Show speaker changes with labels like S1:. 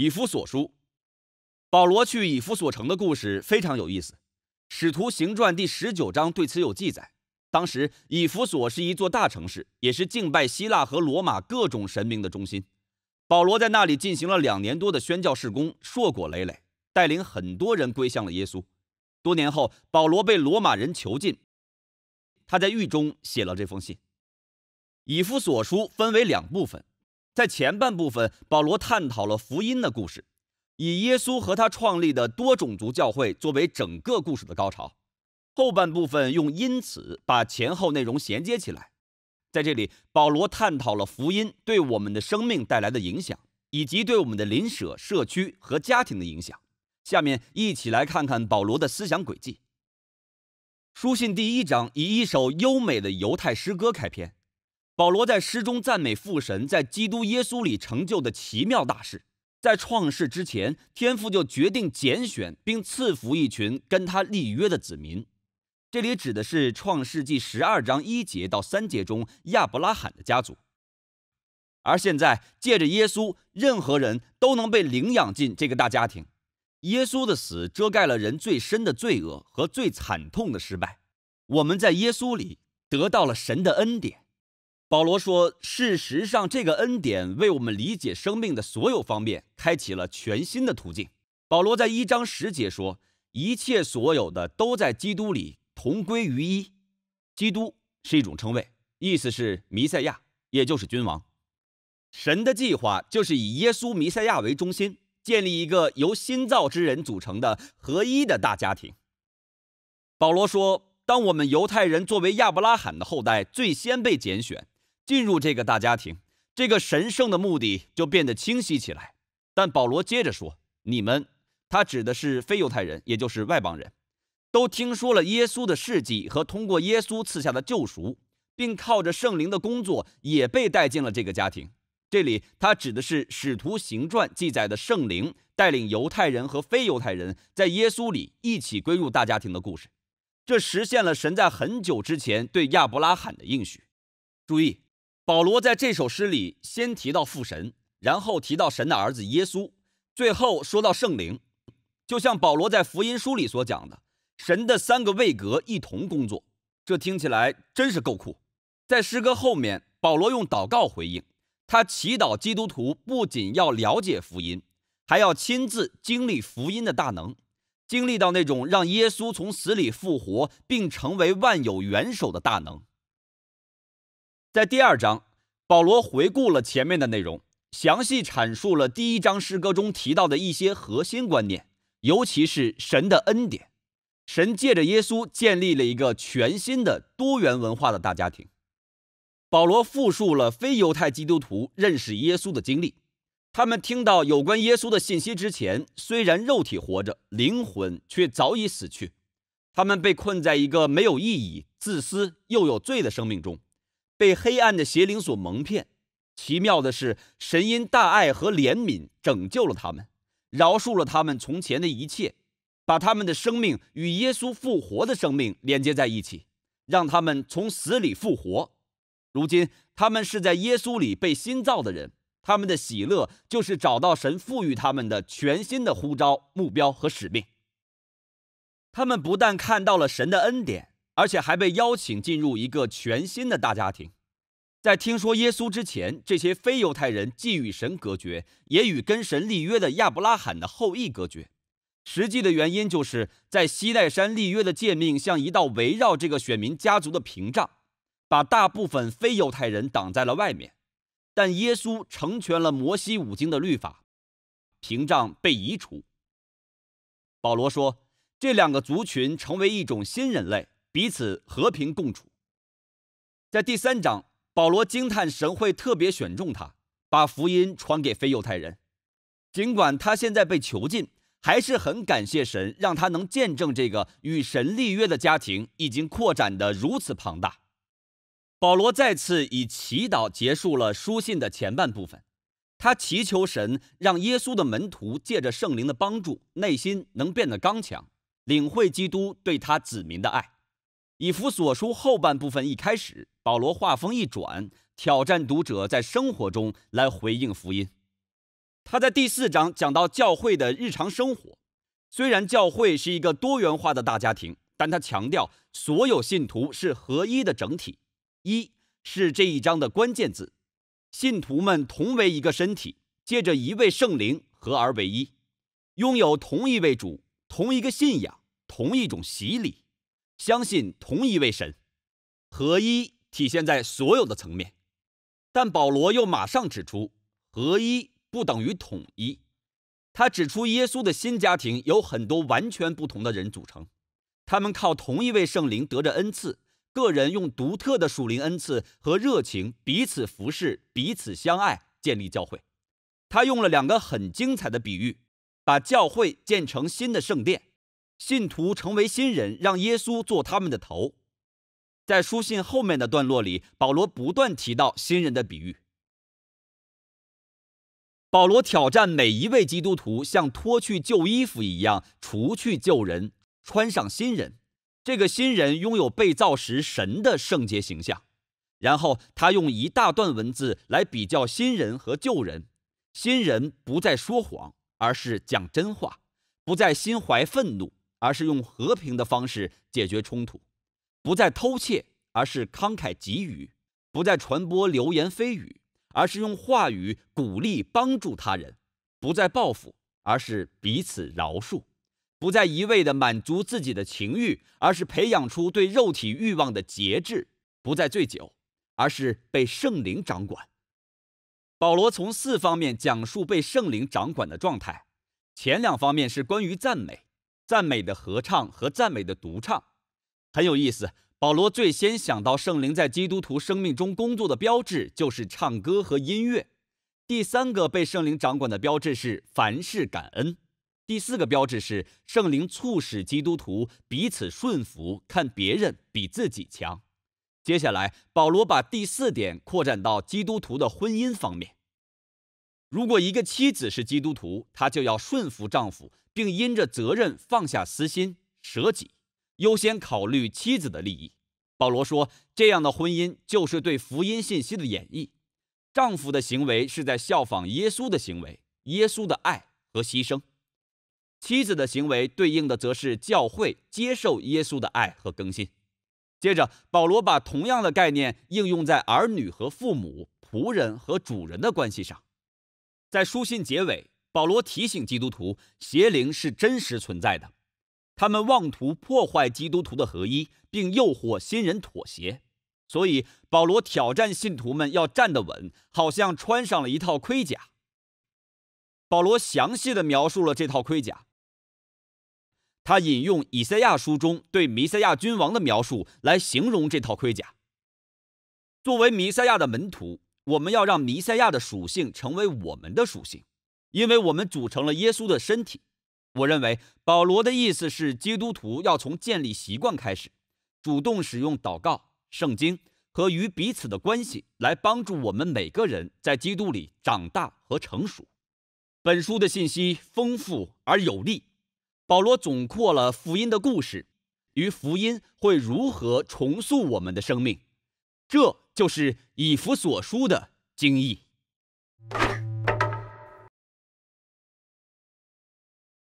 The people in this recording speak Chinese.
S1: 以弗所书，保罗去以弗所城的故事非常有意思，《使徒行传》第十九章对此有记载。当时以弗所是一座大城市，也是敬拜希腊和罗马各种神明的中心。保罗在那里进行了两年多的宣教事工，硕果累累，带领很多人归向了耶稣。多年后，保罗被罗马人囚禁，他在狱中写了这封信。以弗所书分为两部分。在前半部分，保罗探讨了福音的故事，以耶稣和他创立的多种族教会作为整个故事的高潮。后半部分用因此把前后内容衔接起来。在这里，保罗探讨了福音对我们的生命带来的影响，以及对我们的邻舍、社区和家庭的影响。下面一起来看看保罗的思想轨迹。书信第一章以一首优美的犹太诗歌开篇。保罗在诗中赞美父神在基督耶稣里成就的奇妙大事。在创世之前，天父就决定拣选并赐福一群跟他立约的子民，这里指的是创世纪十二章一节到三节中亚伯拉罕的家族。而现在，借着耶稣，任何人都能被领养进这个大家庭。耶稣的死遮盖了人最深的罪恶和最惨痛的失败。我们在耶稣里得到了神的恩典。保罗说：“事实上，这个恩典为我们理解生命的所有方面开启了全新的途径。”保罗在一章十节说：“一切所有的都在基督里同归于一。”基督是一种称谓，意思是弥赛亚，也就是君王。神的计划就是以耶稣弥赛亚为中心，建立一个由新造之人组成的合一的大家庭。保罗说：“当我们犹太人作为亚伯拉罕的后代，最先被拣选。”进入这个大家庭，这个神圣的目的就变得清晰起来。但保罗接着说：“你们，他指的是非犹太人，也就是外邦人，都听说了耶稣的事迹和通过耶稣赐下的救赎，并靠着圣灵的工作也被带进了这个家庭。这里他指的是《使徒行传》记载的圣灵带领犹太人和非犹太人在耶稣里一起归入大家庭的故事。这实现了神在很久之前对亚伯拉罕的应许。注意。”保罗在这首诗里先提到父神，然后提到神的儿子耶稣，最后说到圣灵，就像保罗在福音书里所讲的，神的三个位格一同工作。这听起来真是够酷。在诗歌后面，保罗用祷告回应，他祈祷基督徒不仅要了解福音，还要亲自经历福音的大能，经历到那种让耶稣从死里复活并成为万有元首的大能。在第二章，保罗回顾了前面的内容，详细阐述了第一章诗歌中提到的一些核心观念，尤其是神的恩典。神借着耶稣建立了一个全新的多元文化的大家庭。保罗复述了非犹太基督徒认识耶稣的经历。他们听到有关耶稣的信息之前，虽然肉体活着，灵魂却早已死去。他们被困在一个没有意义、自私又有罪的生命中。被黑暗的邪灵所蒙骗。奇妙的是，神因大爱和怜悯拯救了他们，饶恕了他们从前的一切，把他们的生命与耶稣复活的生命连接在一起，让他们从死里复活。如今，他们是在耶稣里被新造的人。他们的喜乐就是找到神赋予他们的全新的呼召、目标和使命。他们不但看到了神的恩典。而且还被邀请进入一个全新的大家庭。在听说耶稣之前，这些非犹太人既与神隔绝，也与跟神立约的亚伯拉罕的后裔隔绝。实际的原因就是，在西奈山立约的诫命像一道围绕这个选民家族的屏障，把大部分非犹太人挡在了外面。但耶稣成全了摩西五经的律法，屏障被移除。保罗说，这两个族群成为一种新人类。彼此和平共处。在第三章，保罗惊叹神会特别选中他，把福音传给非犹太人。尽管他现在被囚禁，还是很感谢神，让他能见证这个与神立约的家庭已经扩展的如此庞大。保罗再次以祈祷结束了书信的前半部分。他祈求神让耶稣的门徒借着圣灵的帮助，内心能变得刚强，领会基督对他子民的爱。以弗所书后半部分一开始，保罗话锋一转，挑战读者在生活中来回应福音。他在第四章讲到教会的日常生活，虽然教会是一个多元化的大家庭，但他强调所有信徒是合一的整体。一是这一章的关键字，信徒们同为一个身体，借着一位圣灵合而为一，拥有同一位主、同一个信仰、同一种洗礼。相信同一位神，合一体现在所有的层面，但保罗又马上指出，合一不等于统一。他指出，耶稣的新家庭由很多完全不同的人组成，他们靠同一位圣灵得着恩赐，个人用独特的属灵恩赐和热情彼此服侍、彼此相爱，建立教会。他用了两个很精彩的比喻，把教会建成新的圣殿。信徒成为新人，让耶稣做他们的头。在书信后面的段落里，保罗不断提到新人的比喻。保罗挑战每一位基督徒像脱去旧衣服一样除去旧人，穿上新人。这个新人拥有被造时神的圣洁形象。然后他用一大段文字来比较新人和旧人：新人不再说谎，而是讲真话；不再心怀愤怒。而是用和平的方式解决冲突，不再偷窃，而是慷慨给予；不再传播流言蜚语，而是用话语鼓励帮助他人；不再报复，而是彼此饶恕；不再一味地满足自己的情欲，而是培养出对肉体欲望的节制；不再醉酒，而是被圣灵掌管。保罗从四方面讲述被圣灵掌管的状态，前两方面是关于赞美。赞美的合唱和赞美的独唱很有意思。保罗最先想到圣灵在基督徒生命中工作的标志就是唱歌和音乐。第三个被圣灵掌管的标志是凡事感恩。第四个标志是圣灵促使基督徒彼此顺服，看别人比自己强。接下来，保罗把第四点扩展到基督徒的婚姻方面。如果一个妻子是基督徒，她就要顺服丈夫。并因着责任放下私心，舍己，优先考虑妻子的利益。保罗说，这样的婚姻就是对福音信息的演绎。丈夫的行为是在效仿耶稣的行为，耶稣的爱和牺牲。妻子的行为对应的则是教会接受耶稣的爱和更新。接着，保罗把同样的概念应用在儿女和父母、仆人和主人的关系上。在书信结尾。保罗提醒基督徒，邪灵是真实存在的，他们妄图破坏基督徒的合一，并诱惑新人妥协。所以，保罗挑战信徒们要站得稳，好像穿上了一套盔甲。保罗详细的描述了这套盔甲。他引用以赛亚书中对弥赛亚君王的描述来形容这套盔甲。作为弥赛亚的门徒，我们要让弥赛亚的属性成为我们的属性。因为我们组成了耶稣的身体，我认为保罗的意思是基督徒要从建立习惯开始，主动使用祷告、圣经和与彼此的关系，来帮助我们每个人在基督里长大和成熟。本书的信息丰富而有力，保罗总括了福音的故事与福音会如何重塑我们的生命，这就是以弗所书的精义。